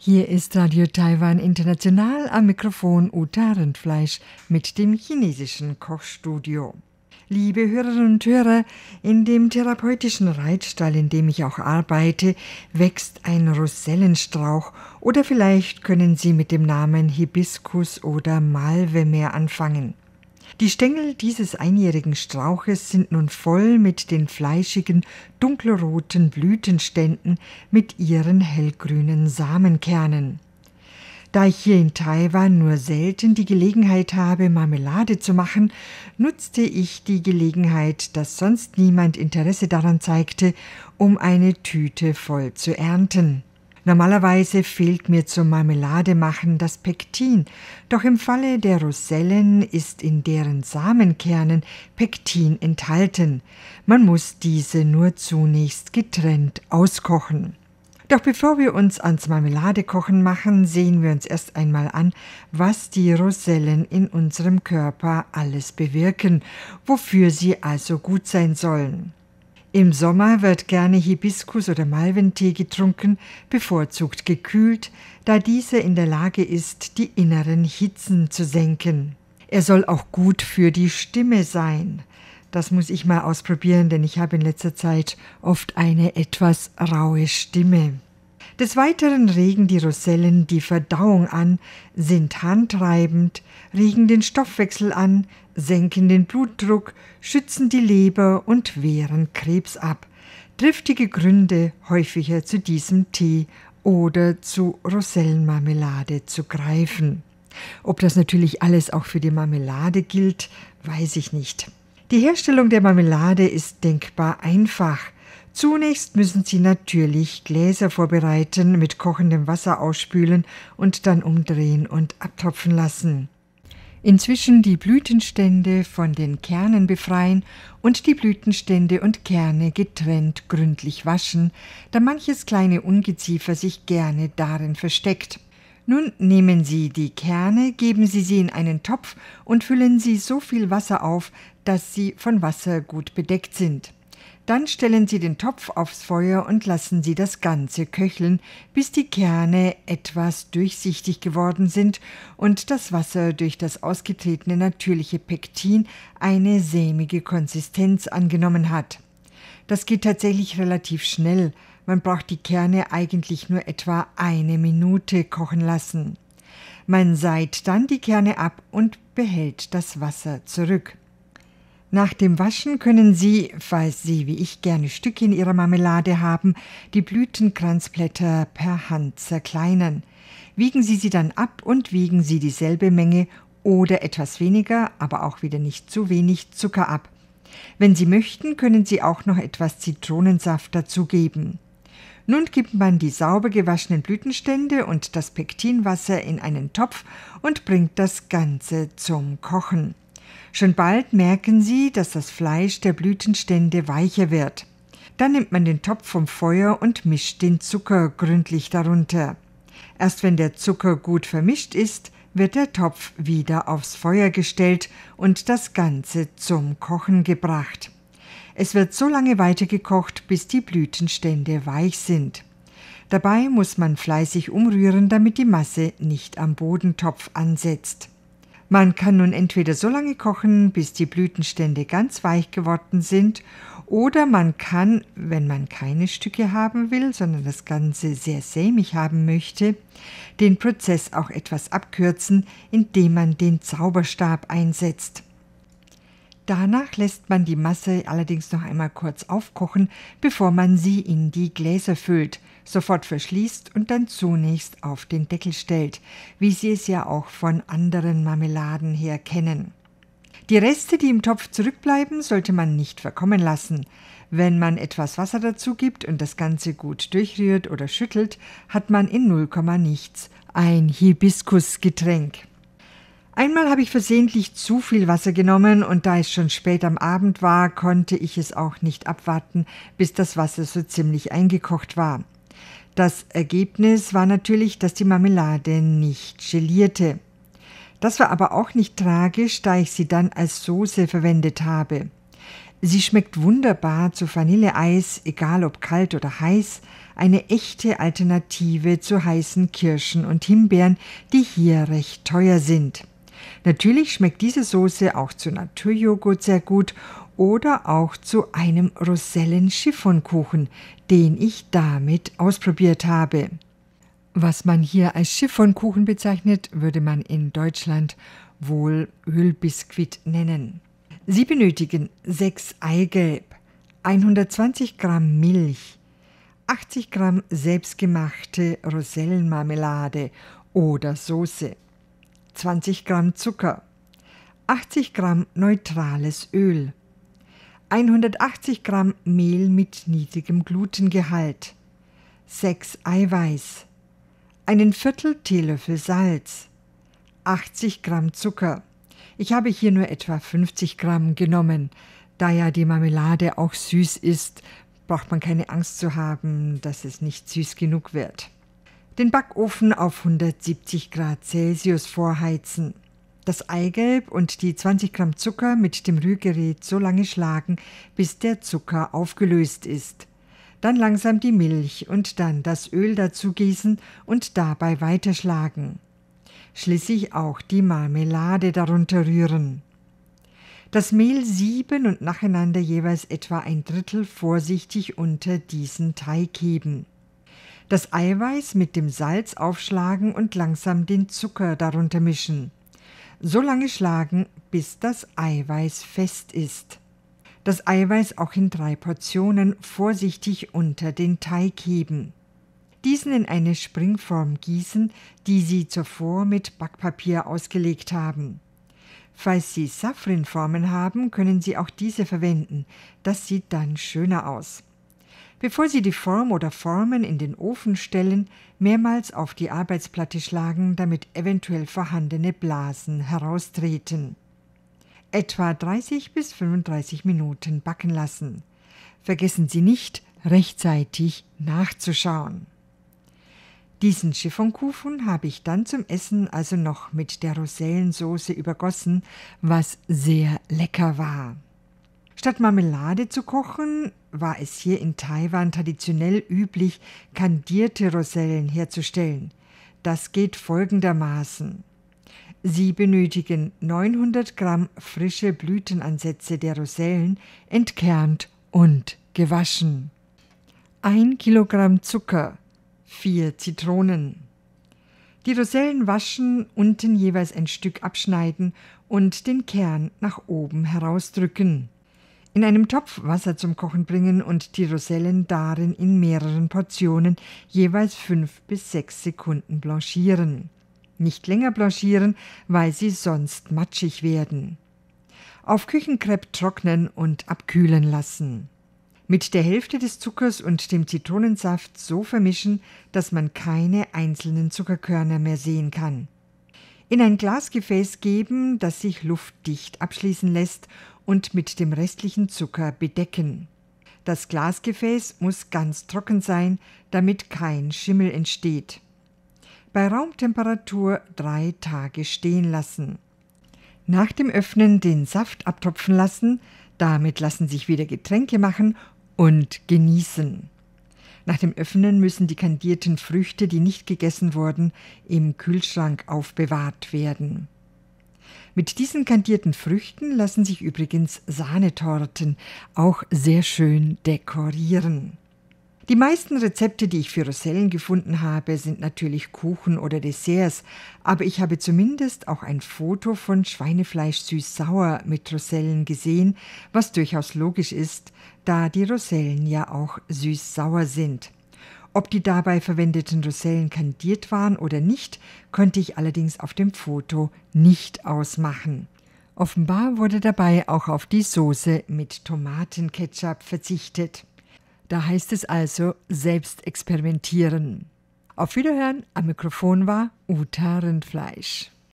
Hier ist Radio Taiwan International am Mikrofon Uta Rindfleisch mit dem chinesischen Kochstudio. Liebe Hörerinnen und Hörer, in dem therapeutischen Reitstall, in dem ich auch arbeite, wächst ein Rosellenstrauch oder vielleicht können Sie mit dem Namen Hibiskus oder Malve mehr anfangen. Die Stängel dieses einjährigen Strauches sind nun voll mit den fleischigen, dunkelroten Blütenständen mit ihren hellgrünen Samenkernen. Da ich hier in Taiwan nur selten die Gelegenheit habe, Marmelade zu machen, nutzte ich die Gelegenheit, dass sonst niemand Interesse daran zeigte, um eine Tüte voll zu ernten. Normalerweise fehlt mir zum Marmelademachen das Pektin, doch im Falle der Rosellen ist in deren Samenkernen Pektin enthalten. Man muss diese nur zunächst getrennt auskochen. Doch bevor wir uns ans Marmeladekochen machen, sehen wir uns erst einmal an, was die Rosellen in unserem Körper alles bewirken, wofür sie also gut sein sollen. Im Sommer wird gerne Hibiskus- oder Malventee getrunken, bevorzugt gekühlt, da dieser in der Lage ist, die inneren Hitzen zu senken. Er soll auch gut für die Stimme sein. Das muss ich mal ausprobieren, denn ich habe in letzter Zeit oft eine etwas raue Stimme. Des Weiteren regen die Rosellen die Verdauung an, sind handreibend, regen den Stoffwechsel an, senken den Blutdruck, schützen die Leber und wehren Krebs ab. Triftige Gründe, häufiger zu diesem Tee oder zu Rosellenmarmelade zu greifen. Ob das natürlich alles auch für die Marmelade gilt, weiß ich nicht. Die Herstellung der Marmelade ist denkbar einfach. Zunächst müssen Sie natürlich Gläser vorbereiten, mit kochendem Wasser ausspülen und dann umdrehen und abtropfen lassen inzwischen die Blütenstände von den Kernen befreien und die Blütenstände und Kerne getrennt gründlich waschen, da manches kleine Ungeziefer sich gerne darin versteckt. Nun nehmen Sie die Kerne, geben Sie sie in einen Topf und füllen Sie so viel Wasser auf, dass sie von Wasser gut bedeckt sind. Dann stellen Sie den Topf aufs Feuer und lassen Sie das Ganze köcheln, bis die Kerne etwas durchsichtig geworden sind und das Wasser durch das ausgetretene natürliche Pektin eine sämige Konsistenz angenommen hat. Das geht tatsächlich relativ schnell. Man braucht die Kerne eigentlich nur etwa eine Minute kochen lassen. Man seit dann die Kerne ab und behält das Wasser zurück. Nach dem Waschen können Sie, falls Sie wie ich gerne Stücke in Ihrer Marmelade haben, die Blütenkranzblätter per Hand zerkleinern. Wiegen Sie sie dann ab und wiegen Sie dieselbe Menge oder etwas weniger, aber auch wieder nicht zu wenig Zucker ab. Wenn Sie möchten, können Sie auch noch etwas Zitronensaft dazugeben. Nun gibt man die sauber gewaschenen Blütenstände und das Pektinwasser in einen Topf und bringt das Ganze zum Kochen. Schon bald merken sie, dass das Fleisch der Blütenstände weicher wird. Dann nimmt man den Topf vom Feuer und mischt den Zucker gründlich darunter. Erst wenn der Zucker gut vermischt ist, wird der Topf wieder aufs Feuer gestellt und das Ganze zum Kochen gebracht. Es wird so lange weitergekocht, bis die Blütenstände weich sind. Dabei muss man fleißig umrühren, damit die Masse nicht am Bodentopf ansetzt. Man kann nun entweder so lange kochen, bis die Blütenstände ganz weich geworden sind, oder man kann, wenn man keine Stücke haben will, sondern das Ganze sehr sämig haben möchte, den Prozess auch etwas abkürzen, indem man den Zauberstab einsetzt. Danach lässt man die Masse allerdings noch einmal kurz aufkochen, bevor man sie in die Gläser füllt, sofort verschließt und dann zunächst auf den Deckel stellt, wie Sie es ja auch von anderen Marmeladen her kennen. Die Reste, die im Topf zurückbleiben, sollte man nicht verkommen lassen. Wenn man etwas Wasser dazu gibt und das Ganze gut durchrührt oder schüttelt, hat man in 0, nichts ein Hibiskusgetränk. Einmal habe ich versehentlich zu viel Wasser genommen und da es schon spät am Abend war, konnte ich es auch nicht abwarten, bis das Wasser so ziemlich eingekocht war. Das Ergebnis war natürlich, dass die Marmelade nicht gelierte. Das war aber auch nicht tragisch, da ich sie dann als Soße verwendet habe. Sie schmeckt wunderbar zu Vanilleeis, egal ob kalt oder heiß, eine echte Alternative zu heißen Kirschen und Himbeeren, die hier recht teuer sind. Natürlich schmeckt diese Soße auch zu Naturjoghurt sehr gut oder auch zu einem Rosellen-Chiffonkuchen, den ich damit ausprobiert habe. Was man hier als Chiffonkuchen bezeichnet, würde man in Deutschland wohl Ölbiskuit nennen. Sie benötigen 6 Eigelb, 120 Gramm Milch, 80 Gramm selbstgemachte Rosellenmarmelade oder Soße. 20 Gramm Zucker, 80 Gramm neutrales Öl, 180 Gramm Mehl mit niedrigem Glutengehalt, 6 Eiweiß, einen Viertel Teelöffel Salz, 80 Gramm Zucker. Ich habe hier nur etwa 50 Gramm genommen. Da ja die Marmelade auch süß ist, braucht man keine Angst zu haben, dass es nicht süß genug wird den Backofen auf 170 Grad Celsius vorheizen. Das Eigelb und die 20 Gramm Zucker mit dem Rührgerät so lange schlagen, bis der Zucker aufgelöst ist. Dann langsam die Milch und dann das Öl dazugießen und dabei weiterschlagen. Schließlich auch die Marmelade darunter rühren. Das Mehl sieben und nacheinander jeweils etwa ein Drittel vorsichtig unter diesen Teig heben das Eiweiß mit dem Salz aufschlagen und langsam den Zucker darunter mischen. So lange schlagen, bis das Eiweiß fest ist. Das Eiweiß auch in drei Portionen vorsichtig unter den Teig heben. Diesen in eine Springform gießen, die Sie zuvor mit Backpapier ausgelegt haben. Falls Sie Safrinformen haben, können Sie auch diese verwenden. Das sieht dann schöner aus. Bevor Sie die Form oder Formen in den Ofen stellen, mehrmals auf die Arbeitsplatte schlagen, damit eventuell vorhandene Blasen heraustreten. Etwa 30 bis 35 Minuten backen lassen. Vergessen Sie nicht, rechtzeitig nachzuschauen. Diesen Chiffonkuchen habe ich dann zum Essen also noch mit der Rosellensoße übergossen, was sehr lecker war. Statt Marmelade zu kochen, war es hier in Taiwan traditionell üblich, kandierte Rosellen herzustellen. Das geht folgendermaßen. Sie benötigen 900 Gramm frische Blütenansätze der Rosellen, entkernt und gewaschen. 1 Kilogramm Zucker, 4 Zitronen. Die Rosellen waschen, unten jeweils ein Stück abschneiden und den Kern nach oben herausdrücken in einem Topf Wasser zum Kochen bringen und die Rosellen darin in mehreren Portionen jeweils fünf bis sechs Sekunden blanchieren. Nicht länger blanchieren, weil sie sonst matschig werden. Auf Küchenkrepp trocknen und abkühlen lassen. Mit der Hälfte des Zuckers und dem Zitronensaft so vermischen, dass man keine einzelnen Zuckerkörner mehr sehen kann in ein Glasgefäß geben, das sich luftdicht abschließen lässt und mit dem restlichen Zucker bedecken. Das Glasgefäß muss ganz trocken sein, damit kein Schimmel entsteht. Bei Raumtemperatur drei Tage stehen lassen. Nach dem Öffnen den Saft abtropfen lassen, damit lassen sich wieder Getränke machen und genießen. Nach dem Öffnen müssen die kandierten Früchte, die nicht gegessen wurden, im Kühlschrank aufbewahrt werden. Mit diesen kandierten Früchten lassen sich übrigens Sahnetorten auch sehr schön dekorieren. Die meisten Rezepte, die ich für Rosellen gefunden habe, sind natürlich Kuchen oder Desserts, aber ich habe zumindest auch ein Foto von Schweinefleisch süß-sauer mit Rosellen gesehen, was durchaus logisch ist, da die Rosellen ja auch süß-sauer sind. Ob die dabei verwendeten Rosellen kandiert waren oder nicht, konnte ich allerdings auf dem Foto nicht ausmachen. Offenbar wurde dabei auch auf die Soße mit Tomatenketchup verzichtet. Da heißt es also selbst experimentieren. Auf Wiederhören, am Mikrofon war Uta Rindfleisch.